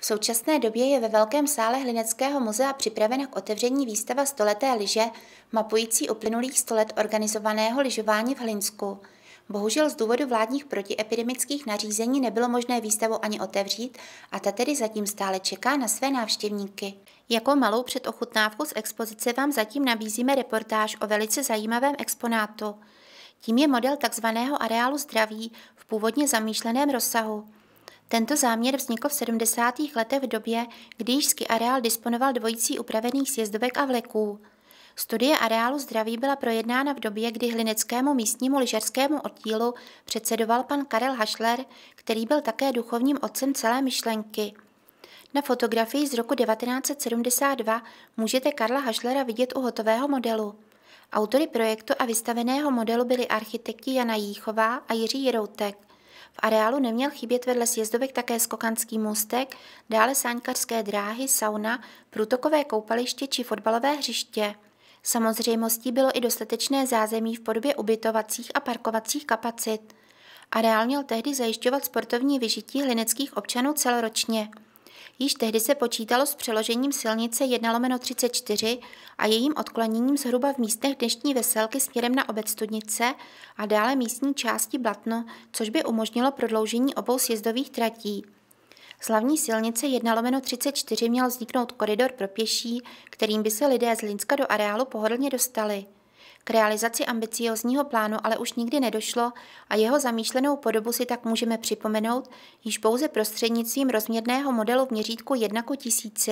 V současné době je ve Velkém sále Hlineckého muzea připravena k otevření výstava Stoleté lyže, mapující uplynulých stolet organizovaného lyžování v Hlinsku. Bohužel z důvodu vládních protiepidemických nařízení nebylo možné výstavu ani otevřít a ta tedy zatím stále čeká na své návštěvníky. Jako malou předochutnávku z expozice vám zatím nabízíme reportáž o velice zajímavém exponátu. Tím je model tzv. areálu zdraví v původně zamýšleném rozsahu. Tento záměr vznikl v 70. letech v době, kdy jižský areál disponoval dvojicí upravených sjezdovek a vleků. Studie areálu zdraví byla projednána v době, kdy hlineckému místnímu lyžařskému oddílu předsedoval pan Karel Hašler, který byl také duchovním otcem celé myšlenky. Na fotografii z roku 1972 můžete Karla Hašlera vidět u hotového modelu. Autory projektu a vystaveného modelu byli architekti Jana Jíchová a Jiří Jiroutek. V areálu neměl chybět vedle sjezdovek také skokanský mostek, dále sáňkařské dráhy, sauna, průtokové koupaliště či fotbalové hřiště. Samozřejmostí bylo i dostatečné zázemí v podobě ubytovacích a parkovacích kapacit. Areál měl tehdy zajišťovat sportovní vyžití hlineckých občanů celoročně. Již tehdy se počítalo s přeložením silnice 1 34 a jejím odkloněním zhruba v místech dnešní veselky směrem na obec Studnice a dále místní části Blatno, což by umožnilo prodloužení obou sjezdových tratí. Z hlavní silnice 1 34 měl vzniknout koridor pro pěší, kterým by se lidé z Linska do areálu pohodlně dostali. K realizaci ambiciózního plánu ale už nikdy nedošlo a jeho zamýšlenou podobu si tak můžeme připomenout již pouze prostřednictvím rozměrného modelu v měřítku 1 k 1000.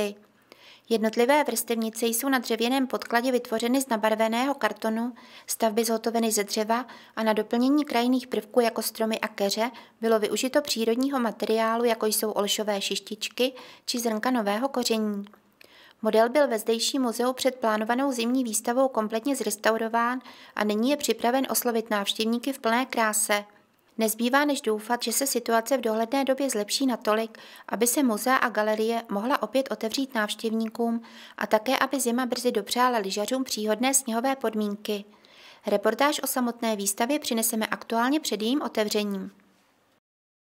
Jednotlivé vrstevnice jsou na dřevěném podkladě vytvořeny z nabarveného kartonu, stavby zhotoveny ze dřeva a na doplnění krajinných prvků jako stromy a keře bylo využito přírodního materiálu, jako jsou olšové šištičky či zrnka nového koření. Model byl ve zdejší muzeu před plánovanou zimní výstavou kompletně zrestaurován a nyní je připraven oslovit návštěvníky v plné kráse. Nezbývá než doufat, že se situace v dohledné době zlepší natolik, aby se muzea a galerie mohla opět otevřít návštěvníkům a také, aby zima brzy dopřála lyžařům příhodné sněhové podmínky. Reportáž o samotné výstavě přineseme aktuálně před jejím otevřením.